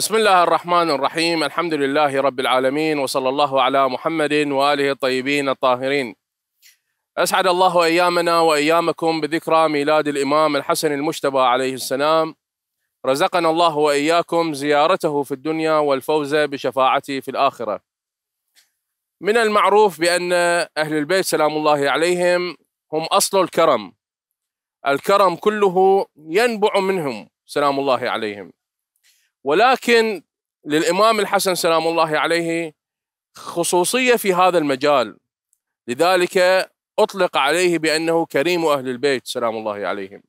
بسم الله الرحمن الرحيم الحمد لله رب العالمين وصلى الله على محمد واله الطيبين الطاهرين. اسعد الله ايامنا وايامكم بذكرى ميلاد الامام الحسن المجتبى عليه السلام. رزقنا الله واياكم زيارته في الدنيا والفوز بشفاعته في الاخره. من المعروف بان اهل البيت سلام الله عليهم هم اصل الكرم. الكرم كله ينبع منهم سلام الله عليهم. ولكن للإمام الحسن سلام الله عليه خصوصية في هذا المجال لذلك أطلق عليه بأنه كريم أهل البيت سلام الله عليهم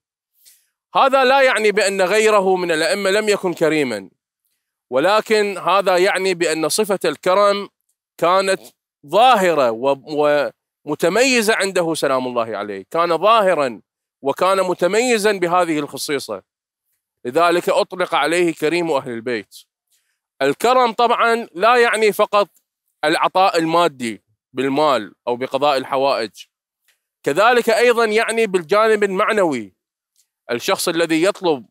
هذا لا يعني بأن غيره من الأئمة لم يكن كريما ولكن هذا يعني بأن صفة الكرم كانت ظاهرة ومتميزة عنده سلام الله عليه كان ظاهرا وكان متميزا بهذه الخصيصة لذلك أطلق عليه كريم أهل البيت الكرم طبعا لا يعني فقط العطاء المادي بالمال أو بقضاء الحوائج كذلك أيضا يعني بالجانب المعنوي الشخص الذي يطلب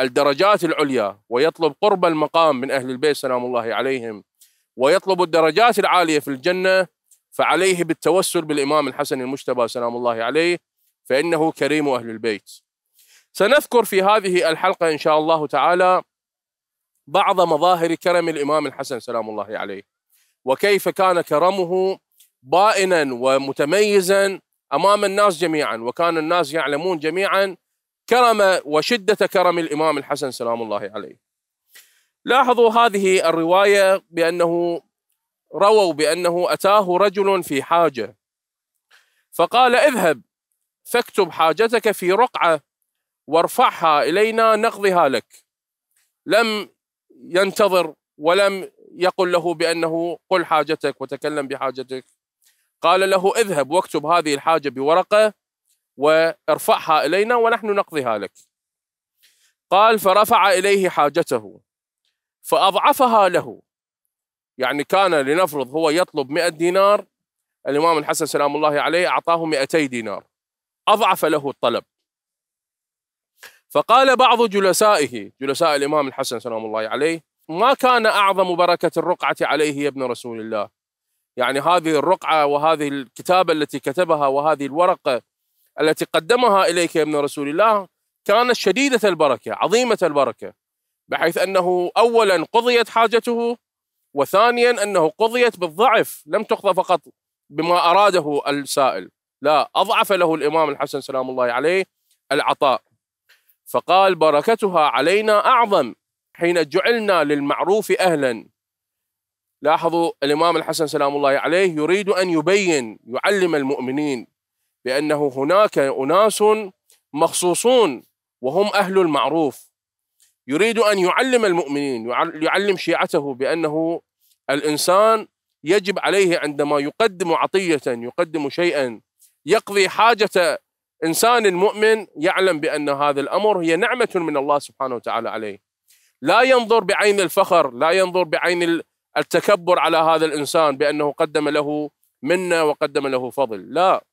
الدرجات العليا ويطلب قرب المقام من أهل البيت سلام الله عليهم ويطلب الدرجات العالية في الجنة فعليه بالتوسل بالإمام الحسن المجتبى سلام الله عليه فإنه كريم أهل البيت سنذكر في هذه الحلقة إن شاء الله تعالى بعض مظاهر كرم الإمام الحسن سلام الله عليه وكيف كان كرمه بائنا ومتميزا أمام الناس جميعا وكان الناس يعلمون جميعا كرم وشدة كرم الإمام الحسن سلام الله عليه لاحظوا هذه الرواية بأنه رووا بأنه أتاه رجل في حاجة فقال اذهب فاكتب حاجتك في رقعة وارفعها الينا نقضيها لك لم ينتظر ولم يقل له بانه قل حاجتك وتكلم بحاجتك قال له اذهب واكتب هذه الحاجه بورقه وارفعها الينا ونحن نقضيها لك قال فرفع اليه حاجته فاضعفها له يعني كان لنفرض هو يطلب 100 دينار الامام الحسن سلام الله عليه اعطاه 200 دينار اضعف له الطلب فقال بعض جلسائه جلساء الإمام الحسن سلام الله عليه ما كان أعظم بركة الرقعة عليه يا ابن رسول الله يعني هذه الرقعة وهذه الكتابة التي كتبها وهذه الورقة التي قدمها إليك يا ابن رسول الله كانت شديدة البركة عظيمة البركة بحيث أنه أولا قضيت حاجته وثانيا أنه قضيت بالضعف لم تقضى فقط بما أراده السائل لا أضعف له الإمام الحسن سلام الله عليه العطاء فقال بركتها علينا أعظم حين جعلنا للمعروف أهلا لاحظوا الإمام الحسن سلام الله عليه يريد أن يبين يعلم المؤمنين بأنه هناك أناس مخصوصون وهم أهل المعروف يريد أن يعلم المؤمنين يعلم شيعته بأنه الإنسان يجب عليه عندما يقدم عطية يقدم شيئا يقضي حاجة إنسان المؤمن يعلم بأن هذا الأمر هي نعمة من الله سبحانه وتعالى عليه لا ينظر بعين الفخر لا ينظر بعين التكبر على هذا الإنسان بأنه قدم له منة وقدم له فضل لا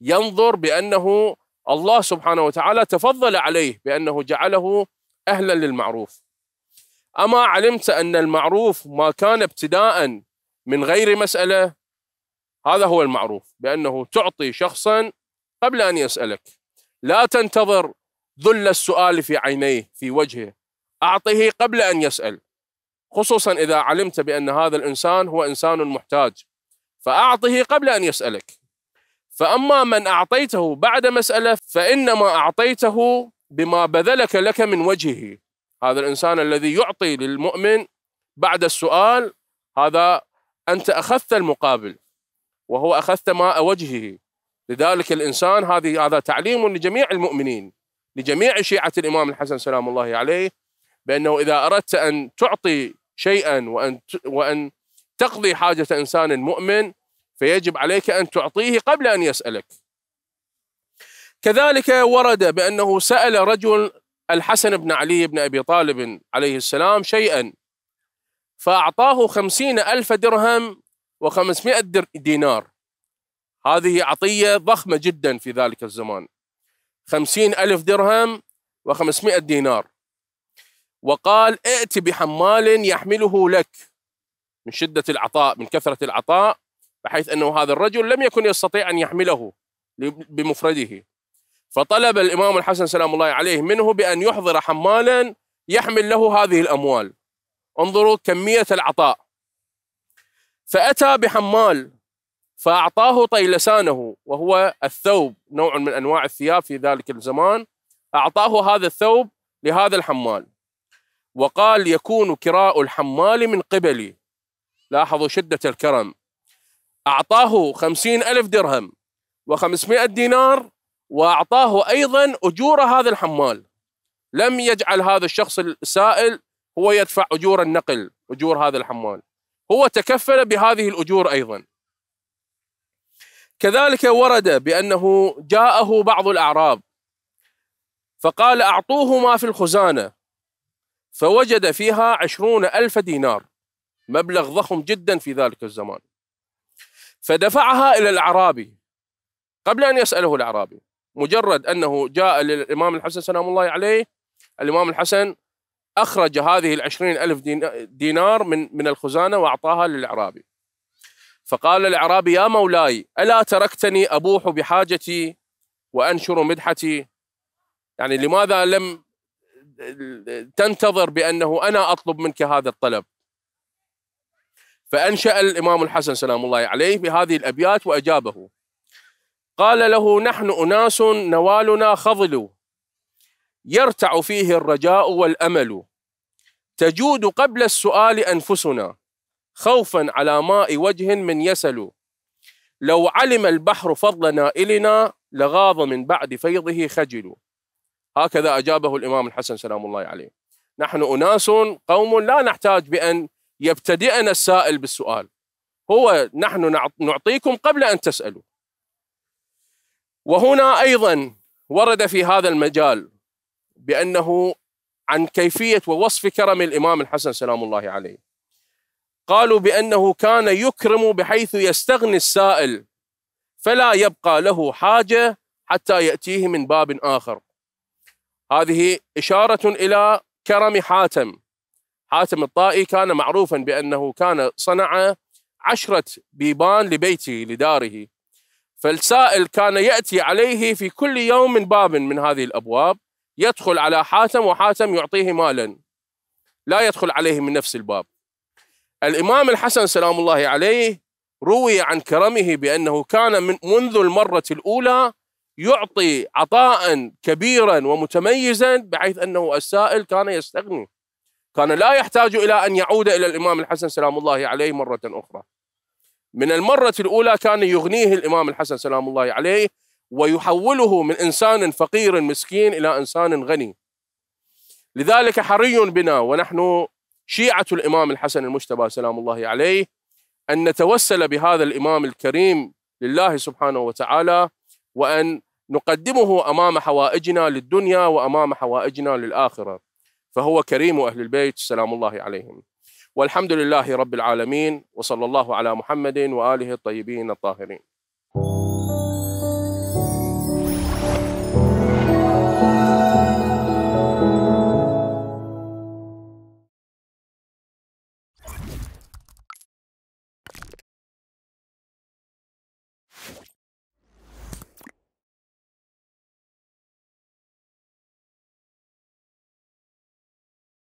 ينظر بأنه الله سبحانه وتعالى تفضل عليه بأنه جعله أهلا للمعروف أما علمت أن المعروف ما كان ابتداء من غير مسألة هذا هو المعروف بأنه تعطي شخصا قبل أن يسألك لا تنتظر ذل السؤال في عينيه في وجهه أعطه قبل أن يسأل خصوصا إذا علمت بأن هذا الإنسان هو إنسان محتاج فأعطه قبل أن يسألك فأما من أعطيته بعد مسألة فإنما أعطيته بما بذلك لك من وجهه هذا الإنسان الذي يعطي للمؤمن بعد السؤال هذا أنت أخذت المقابل وهو أخذت ماء وجهه لذلك الإنسان هذه هذا تعليم لجميع المؤمنين لجميع شيعة الإمام الحسن سلام الله عليه بأنه إذا أردت أن تعطي شيئا وأن وأن تقضي حاجة إنسان مؤمن فيجب عليك أن تعطيه قبل أن يسألك كذلك ورد بأنه سأل رجل الحسن بن علي بن أبي طالب عليه السلام شيئا فأعطاه خمسين ألف درهم وخمسمائة دينار هذه عطية ضخمة جدا في ذلك الزمان خمسين ألف درهم وخمسمائة دينار وقال ائت بحمال يحمله لك من شدة العطاء من كثرة العطاء بحيث أنه هذا الرجل لم يكن يستطيع أن يحمله بمفرده فطلب الإمام الحسن سلام الله عليه منه بأن يحضر حمالا يحمل له هذه الأموال انظروا كمية العطاء فأتى بحمال فأعطاه طيلسانه وهو الثوب نوع من أنواع الثياب في ذلك الزمان أعطاه هذا الثوب لهذا الحمال وقال يكون كراء الحمال من قبلي لاحظوا شدة الكرم أعطاه خمسين ألف درهم وخمسمائة دينار وأعطاه أيضا أجور هذا الحمال لم يجعل هذا الشخص السائل هو يدفع أجور النقل أجور هذا الحمال هو تكفل بهذه الأجور أيضا كذلك ورد بأنه جاءه بعض الأعراب فقال أعطوه ما في الخزانة فوجد فيها عشرون ألف دينار مبلغ ضخم جدا في ذلك الزمان فدفعها إلى الأعرابي قبل أن يسأله الأعرابي مجرد أنه جاء للإمام الحسن سلام الله عليه الإمام الحسن أخرج هذه العشرين ألف دينار من من الخزانة وأعطاها للأعرابي فقال الأعرابي يا مولاي ألا تركتني أبوح بحاجتي وأنشر مدحتي يعني لماذا لم تنتظر بأنه أنا أطلب منك هذا الطلب فأنشأ الإمام الحسن سلام الله عليه بهذه الأبيات وأجابه قال له نحن أناس نوالنا خضل يرتع فيه الرجاء والأمل تجود قبل السؤال أنفسنا خوفا على ماء وجه من يسل لو علم البحر فضل نائلنا لغاض من بعد فيضه خجل هكذا أجابه الإمام الحسن سلام الله عليه نحن أناس قوم لا نحتاج بأن يبتدئنا السائل بالسؤال هو نحن نعطيكم قبل أن تسألوا وهنا أيضا ورد في هذا المجال بأنه عن كيفية ووصف كرم الإمام الحسن سلام الله عليه قالوا بأنه كان يكرم بحيث يستغني السائل فلا يبقى له حاجة حتى يأتيه من باب آخر هذه إشارة إلى كرم حاتم حاتم الطائي كان معروفا بأنه كان صنع عشرة بيبان لبيته لداره فالسائل كان يأتي عليه في كل يوم من باب من هذه الأبواب يدخل على حاتم وحاتم يعطيه مالا لا يدخل عليه من نفس الباب الإمام الحسن سلام الله عليه روي عن كرمه بأنه كان من منذ المرة الأولى يعطي عطاء كبيرا ومتميزا بحيث أنه السائل كان يستغني كان لا يحتاج إلى أن يعود إلى الإمام الحسن سلام الله عليه مرة أخرى من المرة الأولى كان يغنيه الإمام الحسن سلام الله عليه ويحوله من إنسان فقير مسكين إلى إنسان غني لذلك حري بنا ونحن شيعة الإمام الحسن المجتبى سلام الله عليه أن نتوسل بهذا الإمام الكريم لله سبحانه وتعالى وأن نقدمه أمام حوائجنا للدنيا وأمام حوائجنا للآخرة فهو كريم أهل البيت سلام الله عليهم والحمد لله رب العالمين وصلى الله على محمد وآله الطيبين الطاهرين